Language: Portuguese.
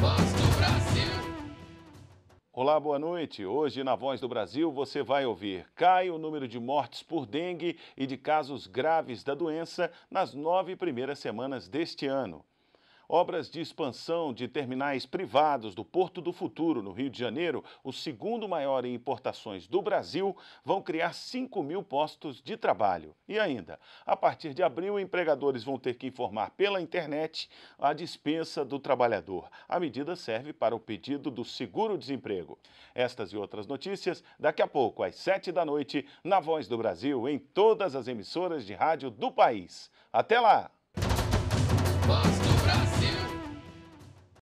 Voz do Brasil. Olá, boa noite. Hoje na Voz do Brasil você vai ouvir: cai o número de mortes por dengue e de casos graves da doença nas nove primeiras semanas deste ano. Obras de expansão de terminais privados do Porto do Futuro, no Rio de Janeiro, o segundo maior em importações do Brasil, vão criar 5 mil postos de trabalho. E ainda, a partir de abril, empregadores vão ter que informar pela internet a dispensa do trabalhador. A medida serve para o pedido do seguro-desemprego. Estas e outras notícias daqui a pouco, às 7 da noite, na Voz do Brasil, em todas as emissoras de rádio do país. Até lá!